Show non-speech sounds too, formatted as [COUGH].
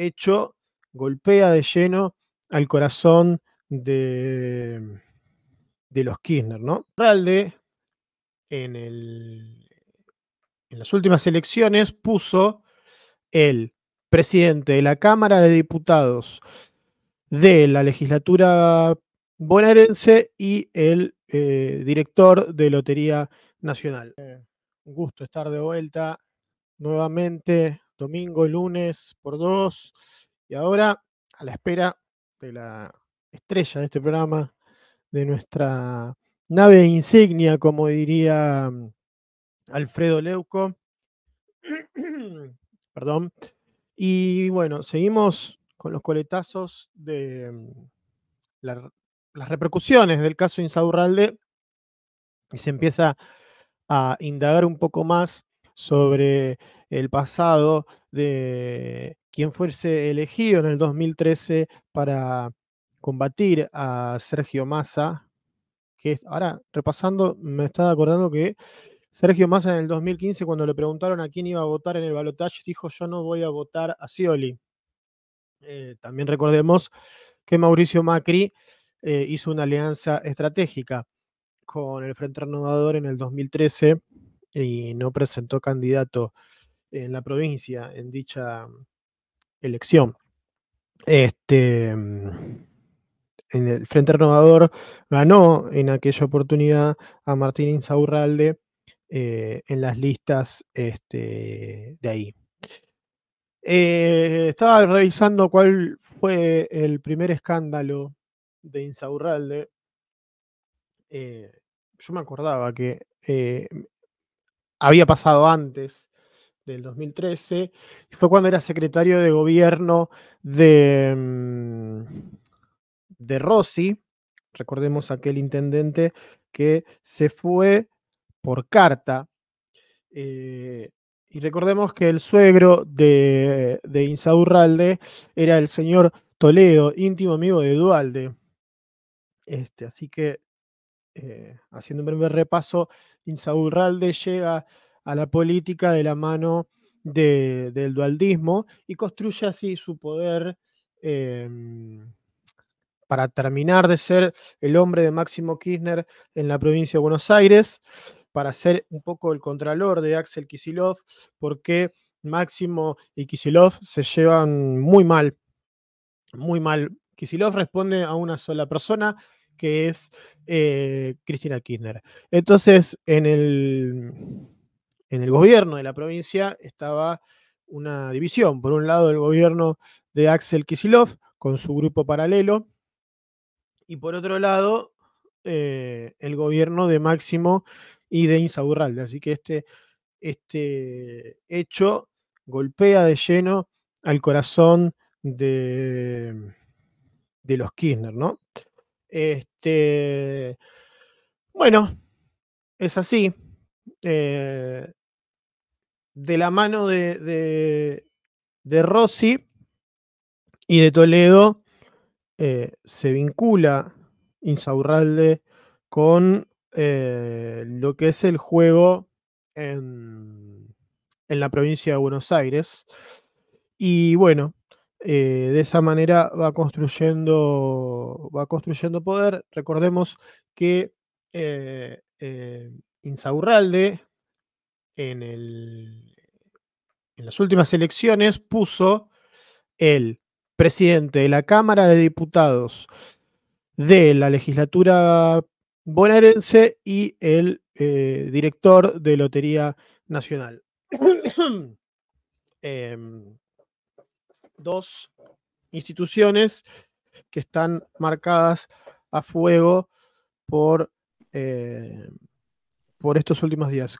hecho golpea de lleno al corazón de, los Kirchner, ¿no? Ralde en, las últimas elecciones puso el presidente de la Cámara de Diputados de la legislatura bonaerense y el eh, director de Lotería Nacional. Eh, un gusto estar de vuelta nuevamente domingo, lunes por dos. Y ahora, a la espera de la estrella de este programa, de nuestra nave insignia, como diría mm, Alfredo Leuco. [CLEARS THROAT] Perdón. Y bueno, seguimos con los coletazos de mm, las repercusiones del caso Insaurralde y se empieza a indagar un poco más sobre el pasado de quien fuese elegido en el 2013 para combatir a Sergio Massa, que ahora repasando me estaba acordando que Sergio Massa en el 2015 cuando le preguntaron a quién iba a votar en el balotaje dijo yo no voy a votar a Scioli. Eh, también recordemos que Mauricio Macri eh, hizo una alianza estratégica con el Frente Renovador en el 2013 y no presentó candidato en la provincia en dicha elección. Este, mm, en el Frente Renovador ganó en aquella oportunidad a Martín Insaurralde eh, en las listas este, de ahí. Eh, estaba revisando cuál fue el primer escándalo de Insaurralde. Eh, yo me acordaba que había pasado antes del 2013, fue cuando era secretario de gobierno de, mm, de Rossi, recordemos aquel intendente que se fue por carta. Eh, y recordemos que el suegro de, Insaurralde era el señor Toledo, íntimo amigo de Dualde. Este, así que eh, haciendo un breve repaso, Insaurralde llega a la política de la mano del dualdismo y construye así su poder em, para terminar de ser el hombre de Máximo Kirchner en la provincia de Buenos Aires, para ser un poco el contralor de Axel Kisilov, porque Máximo y Kisilov se llevan muy mal, muy mal. Kisilov responde a una sola persona, que es eh, Cristina Kirchner. Entonces, en el, en el gobierno de la provincia estaba una división. Por un lado, el gobierno de Axel Kisilov con su grupo paralelo, y por otro lado, eh, el gobierno de Máximo y de Insaurralde. Así que este, este hecho golpea de lleno al corazón de, de los Kirchner, ¿no? Este, bueno, es así. Eh, de la mano de, de, Rossi y de Toledo eh, se vincula Insaurralde con eh, lo que es el juego en, en la provincia de Buenos Aires. Y bueno, eh, de esa manera va construyendo, va construyendo poder. Recordemos que eh, eh, Insaurralde en, el, en las últimas elecciones puso el presidente de la Cámara de Diputados de la legislatura bonaerense y el director de Lotería Nacional. [COUGHS] Em, dos instituciones que están marcadas a fuego por, eh, por estos últimos días.